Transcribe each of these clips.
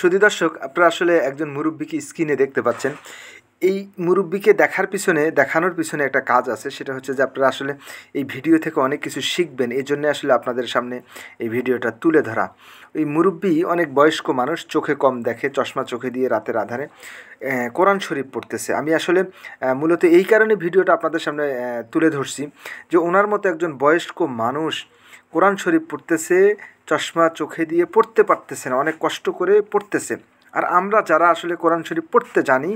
সুধী দর্শক আপনারা আসলে একজন মুরব্বীকে স্ক্রিনে দেখতে পাচ্ছেন এই মুরব্বীকে দেখার পিছনে দেখানোর পিছনে একটা কাজ আছে সেটা হচ্ছে যে আপনারা আসলে এই ভিডিও থেকে অনেক কিছু শিখবেন এই জন্য আসলে আপনাদের সামনে এই ভিডিওটা তুলে ধরা এই মুরব্বী অনেক বয়স্ক মানুষ চোখে কম দেখে চশমা চোখে দিয়ে রাতের আধারে কোরআন শরীফ পড়তেছে আমি আসলে মূলত এই কারণে ভিডিওটা আপনাদের সামনে তুলে ধরছি যে ওনার মতো একজন বয়স্ক মানুষ কোরআন শরীফ পড়তেছে চশমা চোখে দিয়ে পড়তে পারতেছে না অনেক কষ্ট করে পড়তেছে আর আমরা যারা আসলে কোরআন শরীফ পড়তে জানি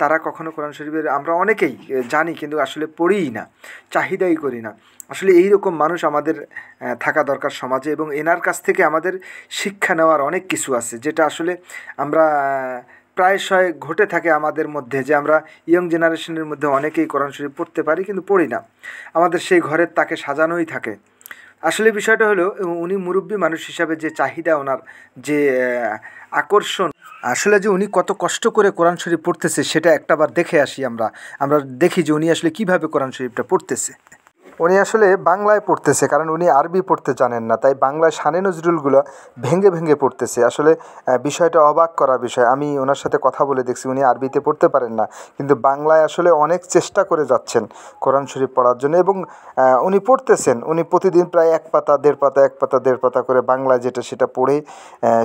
তারা কখনো কোরআন শরীফের আমরা অনেকেই জানি কিন্তু আসলে পড়িই না চাহিদাই করি না আসলে এই রকম মানুষ আমাদের থাকা দরকার সমাজে এবং এনার কাছ থেকে আমাদের শিক্ষা নেওয়ার অনেক কিছু আছে যেটা আসলে আমরা প্রায়শই ঘটে থাকে আমাদের মধ্যে যে আমরা ইয়ং জেনারেশনের মধ্যে অনেকেই কোরআন শরীফ পড়তে পারি কিন্তু পড়ি না আমাদের সেই ঘরের তাকে সাজানোই থাকে আসলে বিষয়টা হলো উনি মুরব্বী মানুষ হিসাবে যে চাহিদা ওনার যে আকর্ষণ আসলে যে উনি কত কষ্ট করে কোরআন শরীফ পড়তেছে সেটা একটাবার দেখে আসি আমরা আমরা দেখি যে উনি আসলে কীভাবে কোরআন শরীফটা পড়তেছে উনি আসলে বাংলায় পড়তেছে কারণ উনি আরবি পড়তে জানেন না তাই বাংলায় সানে নজরুলগুলো ভেঙে ভেঙে পড়তেছে আসলে বিষয়টা অবাক করা বিষয় আমি ওনার সাথে কথা বলে দেখছি উনি আরবিতে পড়তে পারেন না কিন্তু বাংলায় আসলে অনেক চেষ্টা করে যাচ্ছেন কোরআন শরীফ পড়ার জন্য এবং উনি পড়তেছেন উনি প্রতিদিন প্রায় এক পাতা দেড় পাতা এক পাতা দেড় পাতা করে বাংলায় যেটা সেটা পড়ে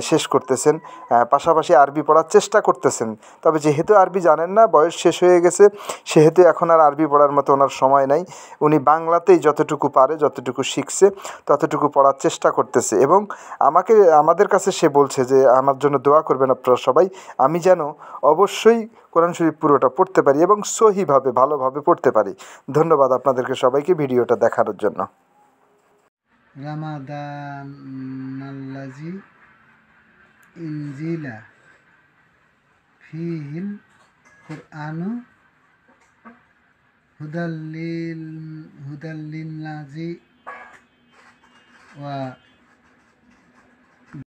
শেষ করতেছেন পাশাপাশি আরবি পড়ার চেষ্টা করতেছেন তবে যেহেতু আরবি জানেন না বয়স শেষ হয়ে গেছে সেহেতু এখন আর আরবি পড়ার মতো ওনার সময় নাই উনি বাংলা পড়াতেই যতটুকু পারে যতটুকু শিখছে ততটুকু পড়ার চেষ্টা করতেছে এবং আমাকে আমাদের কাছে সে বলছে যে আমার জন্য দোয়া করবেন আপনারা সবাই আমি যেন অবশ্যই কোরআন শরীফ পুরোটা পড়তে পারি এবং সহিভাবে ভালোভাবে পড়তে পারি ধন্যবাদ আপনাদেরকে সবাইকে ভিডিওটা দেখানোর জন্য ইনজিলা ফিহিল কোরআনু هدى للناس